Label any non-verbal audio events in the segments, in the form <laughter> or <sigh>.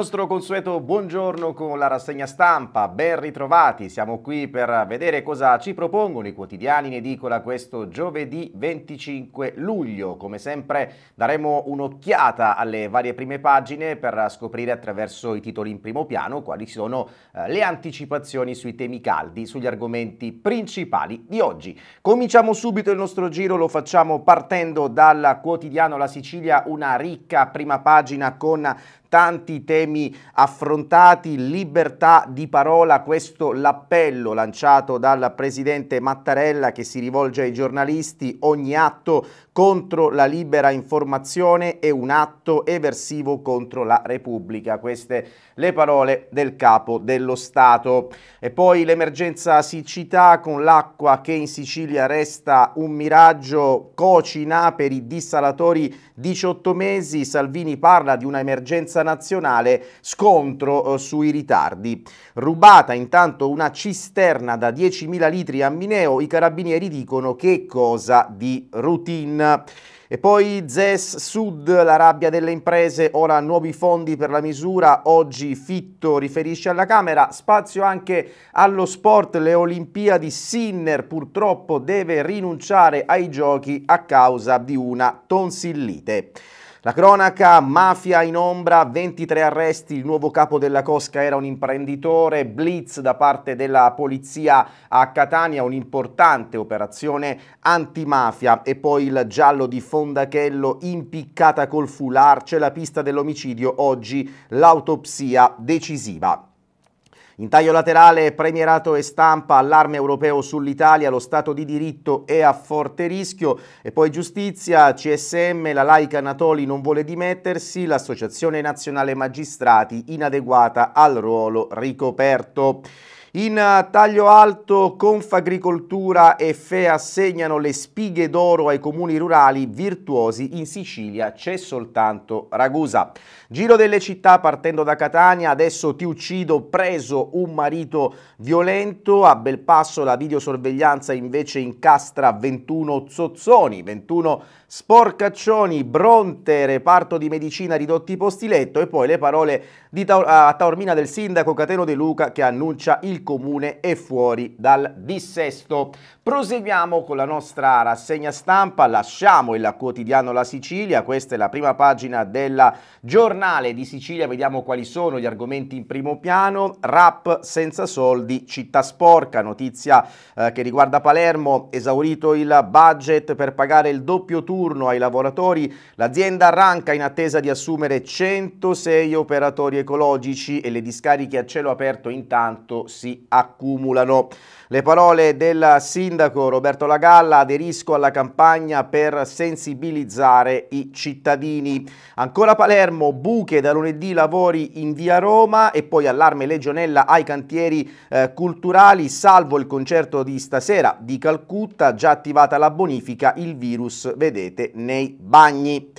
nostro consueto buongiorno con la rassegna stampa, ben ritrovati, siamo qui per vedere cosa ci propongono i quotidiani in edicola questo giovedì 25 luglio. Come sempre daremo un'occhiata alle varie prime pagine per scoprire attraverso i titoli in primo piano quali sono eh, le anticipazioni sui temi caldi, sugli argomenti principali di oggi. Cominciamo subito il nostro giro, lo facciamo partendo dal quotidiano La Sicilia, una ricca prima pagina con tanti temi affrontati, libertà di parola, questo l'appello lanciato dal Presidente Mattarella che si rivolge ai giornalisti, ogni atto contro la libera informazione e un atto eversivo contro la Repubblica. Queste le parole del capo dello Stato. E poi l'emergenza siccità con l'acqua che in Sicilia resta un miraggio cocina per i dissalatori 18 mesi. Salvini parla di un'emergenza nazionale, scontro eh, sui ritardi. Rubata intanto una cisterna da 10.000 litri a Mineo, i carabinieri dicono che cosa di routine. E poi ZES Sud, la rabbia delle imprese, ora nuovi fondi per la misura, oggi Fitto riferisce alla Camera, spazio anche allo sport, le Olimpiadi Sinner purtroppo deve rinunciare ai giochi a causa di una tonsillite. La cronaca, mafia in ombra, 23 arresti, il nuovo capo della Cosca era un imprenditore, blitz da parte della polizia a Catania, un'importante operazione antimafia e poi il giallo di Fondachello impiccata col foulard, c'è la pista dell'omicidio, oggi l'autopsia decisiva. In taglio laterale, premierato e stampa, allarme europeo sull'Italia, lo Stato di diritto è a forte rischio. E poi giustizia, CSM, la laica Anatoli non vuole dimettersi, l'Associazione Nazionale Magistrati inadeguata al ruolo ricoperto. In eh, taglio alto Confagricoltura e FEA assegnano le spighe d'oro ai comuni rurali virtuosi, in Sicilia c'è soltanto Ragusa. Giro delle città partendo da Catania, adesso ti uccido, preso un marito violento, a Belpasso la videosorveglianza invece incastra 21 zozzoni, 21 Sporcaccioni, Bronte, reparto di medicina ridotti i posti letto e poi le parole Taor a Taormina del sindaco Cateno De Luca che annuncia il comune è fuori dal dissesto. Proseguiamo con la nostra rassegna stampa, lasciamo il quotidiano La Sicilia, questa è la prima pagina del giornale di Sicilia, vediamo quali sono gli argomenti in primo piano, rap senza soldi, città sporca, notizia eh, che riguarda Palermo, esaurito il budget per pagare il doppio turno turno ai lavoratori, l'azienda arranca in attesa di assumere 106 operatori ecologici e le discariche a cielo aperto intanto si accumulano. Le parole del sindaco Roberto Lagalla aderisco alla campagna per sensibilizzare i cittadini. Ancora Palermo, buche da lunedì lavori in via Roma e poi allarme legionella ai cantieri eh, culturali, salvo il concerto di stasera di Calcutta, già attivata la bonifica, il virus vedete rete nei bagni.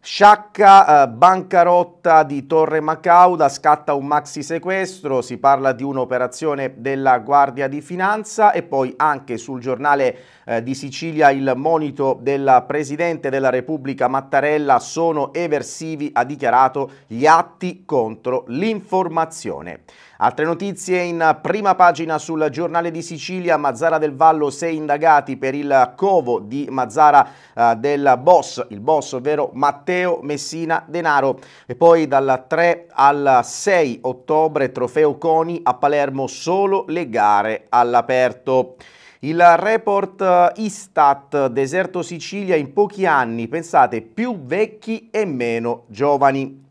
Sciacca, eh, bancarotta di Torre Macauda, scatta un maxi sequestro, si parla di un'operazione della Guardia di Finanza e poi anche sul giornale eh, di Sicilia il monito del Presidente della Repubblica Mattarella sono eversivi, ha dichiarato gli atti contro l'informazione. Altre notizie in prima pagina sul giornale di Sicilia, Mazzara del Vallo, sei indagati per il covo di Mazzara eh, del Boss, il boss ovvero Matteo Messina Denaro. E poi dal 3 al 6 ottobre trofeo Coni a Palermo solo le gare all'aperto. Il report eh, Istat Deserto Sicilia in pochi anni, pensate, più vecchi e meno giovani.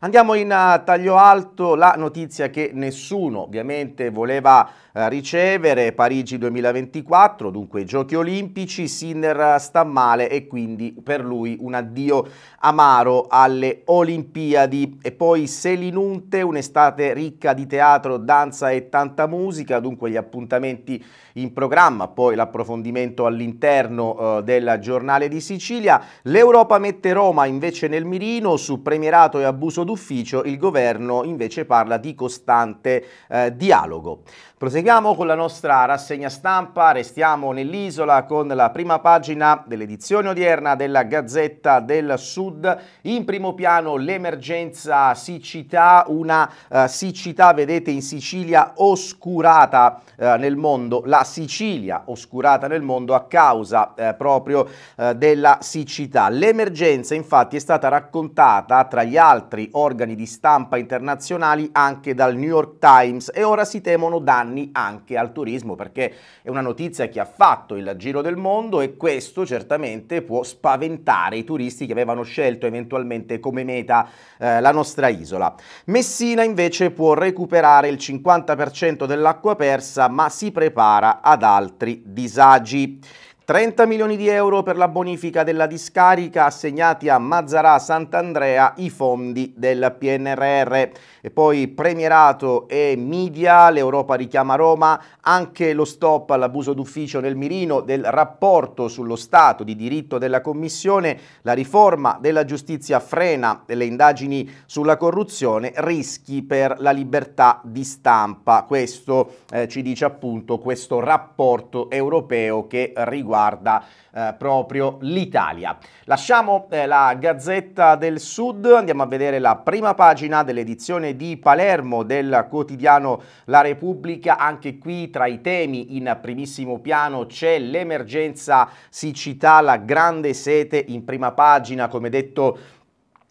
Andiamo in eh, taglio alto la notizia che nessuno ovviamente voleva ricevere, Parigi 2024, dunque i giochi olimpici, Sinner sta male e quindi per lui un addio amaro alle Olimpiadi e poi Selinunte, un'estate ricca di teatro, danza e tanta musica, dunque gli appuntamenti in programma, poi l'approfondimento all'interno eh, del giornale di Sicilia, l'Europa mette Roma invece nel mirino su premierato e abuso d'ufficio, il governo invece parla di costante eh, dialogo. Proseguiamo Proseguiamo con la nostra rassegna stampa, restiamo nell'isola con la prima pagina dell'edizione odierna della Gazzetta del Sud. In primo piano l'emergenza siccità, una uh, siccità vedete in Sicilia oscurata uh, nel mondo, la Sicilia oscurata nel mondo a causa uh, proprio della siccità. L'emergenza infatti è stata raccontata tra gli altri organi di stampa internazionali anche dal New York Times e ora si temono danni anche al turismo perché è una notizia che ha fatto il giro del mondo e questo certamente può spaventare i turisti che avevano scelto eventualmente come meta eh, la nostra isola. Messina invece può recuperare il 50% dell'acqua persa ma si prepara ad altri disagi. 30 milioni di euro per la bonifica della discarica assegnati a Mazzarà Sant'Andrea i fondi del PNRR. E poi premierato e media, l'Europa richiama Roma, anche lo stop all'abuso d'ufficio nel mirino del rapporto sullo Stato di diritto della Commissione, la riforma della giustizia frena le indagini sulla corruzione, rischi per la libertà di stampa. Questo eh, ci dice appunto questo rapporto europeo che riguarda riguarda eh, proprio l'Italia. Lasciamo eh, la Gazzetta del Sud, andiamo a vedere la prima pagina dell'edizione di Palermo del quotidiano La Repubblica, anche qui tra i temi in primissimo piano c'è l'emergenza siccità, la grande sete in prima pagina, come detto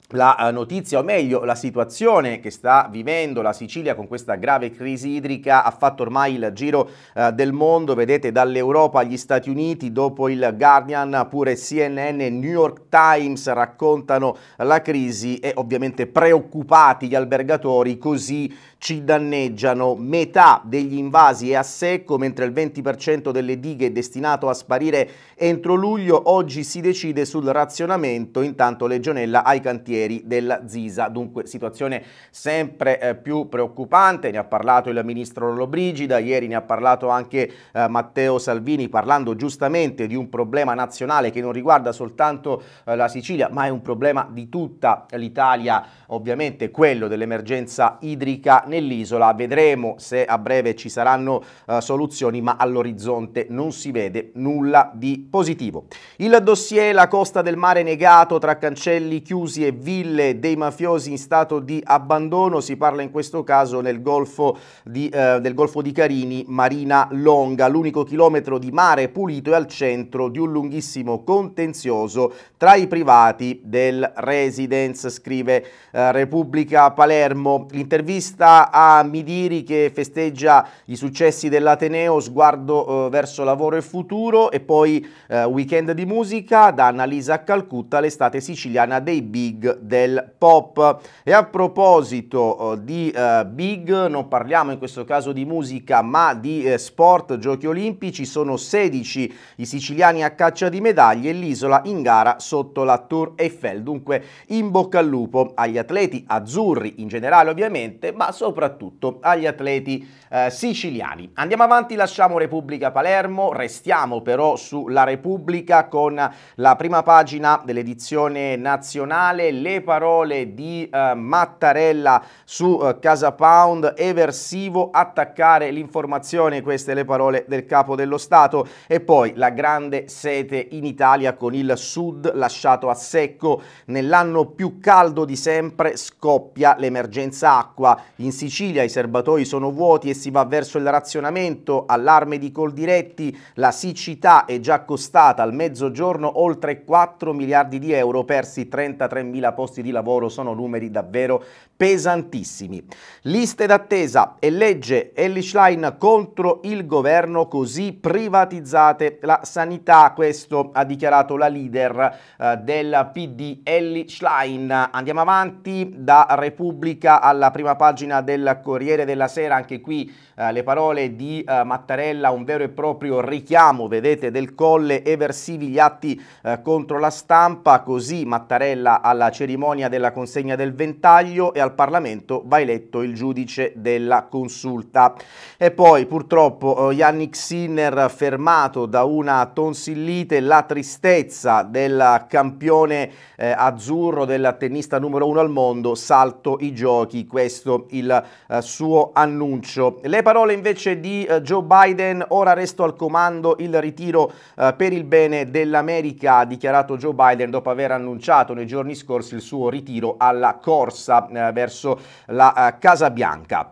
la eh, notizia, o meglio la situazione che sta vivendo la Sicilia con questa grave crisi idrica ha fatto ormai il giro eh, del mondo, vedete dall'Europa agli Stati Uniti, dopo il Guardian, pure CNN, New York Times raccontano la crisi e ovviamente preoccupati gli albergatori così ci danneggiano metà degli invasi è a secco mentre il 20% delle dighe è destinato a sparire entro luglio, oggi si decide sul razionamento, intanto Legionella ai cantieri quartieri della Zisa. Dunque situazione sempre eh, più preoccupante, ne ha parlato il ministro Lollobrigida, ieri ne ha parlato anche eh, Matteo Salvini parlando giustamente di un problema nazionale che non riguarda soltanto eh, la Sicilia ma è un problema di tutta l'Italia, ovviamente quello dell'emergenza idrica nell'isola. Vedremo se a breve ci saranno eh, soluzioni ma all'orizzonte non si vede nulla di positivo. Il dossier La Costa del Mare negato tra cancelli chiusi e ville dei mafiosi in stato di abbandono, si parla in questo caso nel golfo di, eh, del golfo di Carini, Marina Longa, l'unico chilometro di mare pulito e al centro di un lunghissimo contenzioso tra i privati del residence, scrive eh, Repubblica Palermo. L'intervista a Midiri che festeggia i successi dell'Ateneo, sguardo eh, verso lavoro e futuro e poi eh, weekend di musica da Annalisa a Calcutta, l'estate siciliana dei big del pop. E a proposito eh, di eh, big, non parliamo in questo caso di musica, ma di eh, sport, giochi olimpici, sono 16 i siciliani a caccia di medaglie e l'isola in gara sotto la Tour Eiffel. Dunque in bocca al lupo agli atleti azzurri in generale ovviamente, ma soprattutto agli atleti eh, siciliani. Andiamo avanti, lasciamo Repubblica Palermo, restiamo però sulla Repubblica con la prima pagina dell'edizione nazionale, le parole di eh, Mattarella su eh, Casa Pound, eversivo, attaccare l'informazione, queste le parole del capo dello Stato e poi la grande sete in Italia con il sud lasciato a secco, nell'anno più caldo di sempre scoppia l'emergenza acqua, in Sicilia i serbatoi sono vuoti e si va verso il razionamento, allarme di Coldiretti, la siccità è già costata al mezzogiorno oltre 4 miliardi di euro persi 33 mila posti di lavoro sono numeri davvero pesantissimi. Liste d'attesa e legge Ellis Line contro il governo così privatizzate la sanità, questo ha dichiarato la leader eh, del PD Ellie Schlein. Andiamo avanti da Repubblica alla prima pagina del Corriere della Sera, anche qui eh, le parole di eh, Mattarella, un vero e proprio richiamo, vedete, del Colle eversivi gli atti eh, contro la stampa, così Mattarella alla cerimonia cerimonia della consegna del ventaglio e al Parlamento va eletto il giudice della consulta. E poi purtroppo eh, Yannick Sinner fermato da una tonsillite, la tristezza del campione eh, azzurro, del tennista numero uno al mondo, salto i giochi, questo il eh, suo annuncio. Le parole invece di eh, Joe Biden, ora resto al comando, il ritiro eh, per il bene dell'America, ha dichiarato Joe Biden dopo aver annunciato nei giorni scorsi il suo ritiro alla corsa eh, verso la eh, Casa Bianca.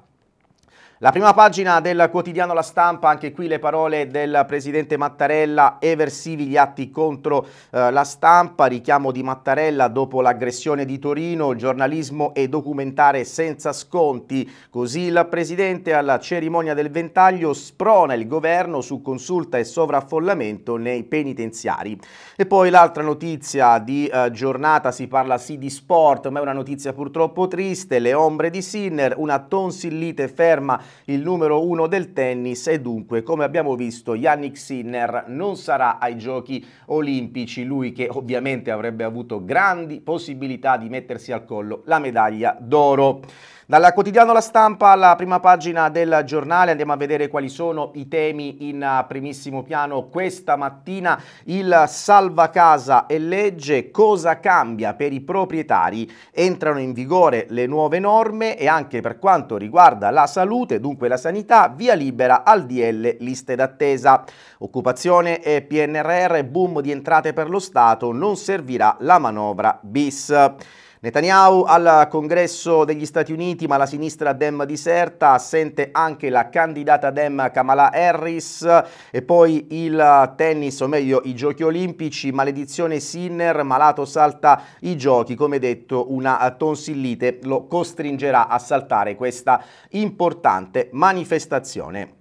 La prima pagina del quotidiano La Stampa, anche qui le parole del presidente Mattarella, eversivi gli atti contro eh, la stampa, richiamo di Mattarella dopo l'aggressione di Torino, giornalismo e documentare senza sconti. Così il presidente alla cerimonia del ventaglio sprona il governo su consulta e sovraffollamento nei penitenziari. E poi l'altra notizia di eh, giornata, si parla sì di sport, ma è una notizia purtroppo triste, le ombre di Sinner, una tonsillite ferma il numero uno del tennis e dunque, come abbiamo visto, Yannick Sinner non sarà ai giochi olimpici, lui che ovviamente avrebbe avuto grandi possibilità di mettersi al collo la medaglia d'oro. Dal quotidiano La Stampa alla prima pagina del giornale andiamo a vedere quali sono i temi in eh, primissimo piano questa mattina. Il salva casa e legge cosa cambia per i proprietari. Entrano in vigore le nuove norme e anche per quanto riguarda la salute, dunque la sanità, via libera al DL liste d'attesa. Occupazione e PNRR, boom di entrate per lo Stato, non servirà la manovra bis. Netanyahu al congresso degli Stati Uniti, ma la sinistra Dem diserta, assente anche la candidata Dem Kamala Harris e poi il tennis, o meglio i giochi olimpici, maledizione Sinner, malato salta i giochi, come detto una tonsillite lo costringerà a saltare questa importante manifestazione.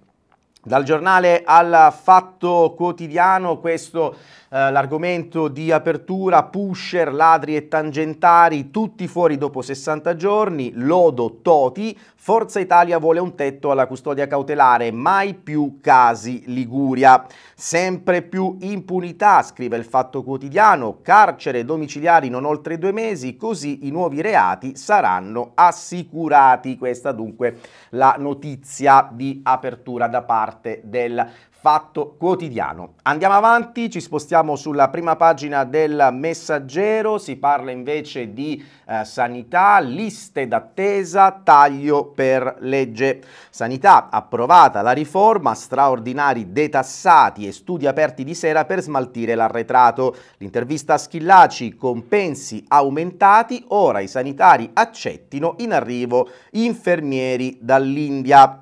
Dal giornale al fatto quotidiano questo eh, l'argomento di apertura, pusher, ladri e tangentari, tutti fuori dopo 60 giorni, lodo Toti, Forza Italia vuole un tetto alla custodia cautelare, mai più casi Liguria. Sempre più impunità, scrive il Fatto Quotidiano, carcere domiciliari non oltre due mesi, così i nuovi reati saranno assicurati. Questa dunque la notizia di apertura da parte del Fatto Quotidiano. Andiamo avanti, ci spostiamo troviamo sulla prima pagina del Messaggero, si parla invece di eh, sanità, liste d'attesa, taglio per legge. Sanità, approvata la riforma, straordinari detassati e studi aperti di sera per smaltire l'arretrato. L'intervista a Schillaci, compensi aumentati, ora i sanitari accettino in arrivo infermieri dall'India.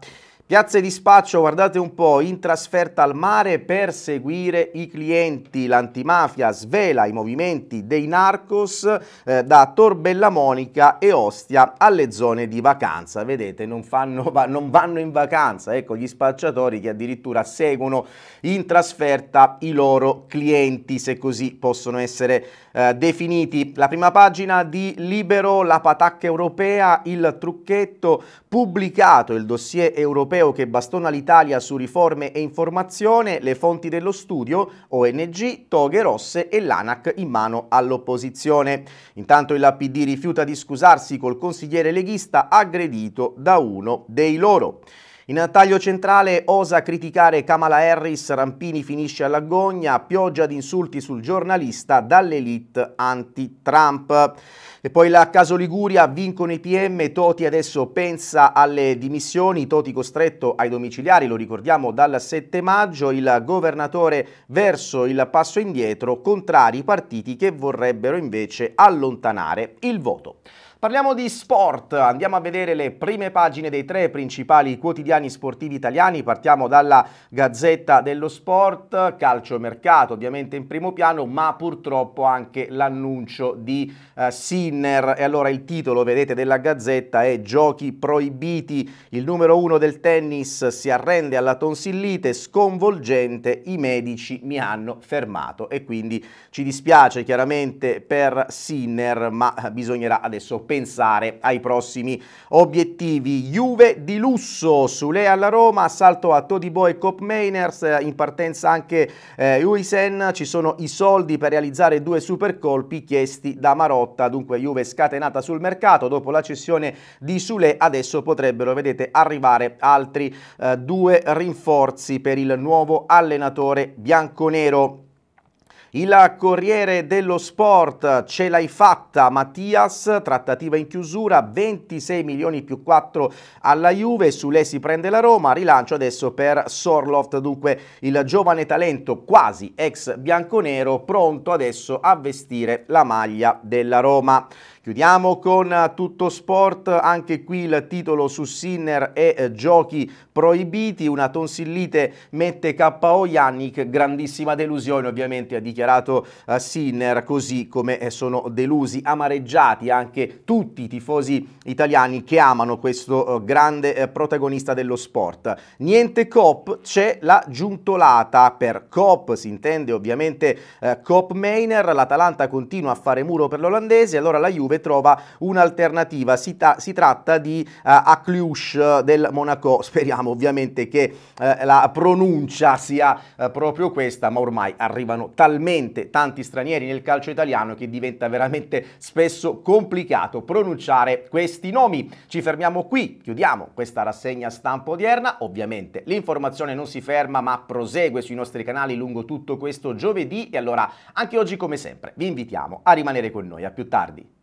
Piazze di spaccio, guardate un po', in trasferta al mare per seguire i clienti. L'antimafia svela i movimenti dei narcos eh, da Torbella Monica e Ostia alle zone di vacanza. Vedete, non, fanno, non vanno in vacanza, ecco gli spacciatori che addirittura seguono in trasferta i loro clienti, se così possono essere eh, definiti. La prima pagina di Libero, la patacca europea, il trucchetto pubblicato, il dossier europeo europeo che bastona l'Italia su riforme e informazione, le fonti dello studio, ONG, Toghe Rosse e l'ANAC in mano all'opposizione. Intanto il PD rifiuta di scusarsi col consigliere leghista aggredito da uno dei loro. In taglio centrale osa criticare Kamala Harris, Rampini finisce all'agonia, pioggia di insulti sul giornalista dall'elite anti-Trump. E poi la Caso Liguria vincono i PM, Toti adesso pensa alle dimissioni, Toti costretto ai domiciliari, lo ricordiamo dal 7 maggio, il governatore verso il passo indietro, contrari i partiti che vorrebbero invece allontanare il voto. Parliamo di sport, andiamo a vedere le prime pagine dei tre principali quotidiani sportivi italiani, partiamo dalla Gazzetta dello Sport, calcio mercato ovviamente in primo piano, ma purtroppo anche l'annuncio di eh, Sinner e allora il titolo vedete della Gazzetta è Giochi proibiti, il numero uno del tennis si arrende alla tonsillite, sconvolgente, i medici mi hanno fermato e quindi ci dispiace chiaramente per Sinner ma eh, bisognerà adesso pensare ai prossimi obiettivi. Juve di lusso, su Sule alla Roma, assalto a Todibo e Cop Mainers, in partenza anche eh, Uisen, ci sono i soldi per realizzare due supercolpi chiesti da Marotta, dunque Juve scatenata sul mercato, dopo la cessione di Sule adesso potrebbero, vedete, arrivare altri eh, due rinforzi per il nuovo allenatore bianconero. Il Corriere dello Sport ce l'hai fatta Mattias, trattativa in chiusura, 26 milioni più 4 alla Juve, su lei si prende la Roma, rilancio adesso per Sorloft, dunque il giovane talento quasi ex bianconero pronto adesso a vestire la maglia della Roma. Chiudiamo con eh, tutto sport, anche qui il titolo su Sinner e eh, giochi proibiti, una tonsillite mette KO Yannick, grandissima delusione ovviamente ha dichiarato eh, Sinner, così come eh, sono delusi, amareggiati anche tutti i tifosi italiani che amano questo eh, grande eh, protagonista dello sport. Niente COP, c'è la giuntolata, per COP si intende ovviamente COP Mainer, l'Atalanta continua a fare muro per l'olandese, allora la Juve Juve trova un'alternativa. Si, si, tratta di uh, eh, Akliush eh, del Monaco. <laughs> Speriamo ovviamente che uh, la pronuncia sia uh, proprio questa, ma ormai arrivano talmente tanti stranieri nel calcio italiano che diventa veramente spesso complicato pronunciare questi nomi. Ci fermiamo qui, chiudiamo questa rassegna stampa odierna. Ovviamente l'informazione non si ferma, ma prosegue sui nostri canali lungo tutto questo giovedì e allora anche oggi come sempre vi invitiamo a rimanere con noi. A più tardi.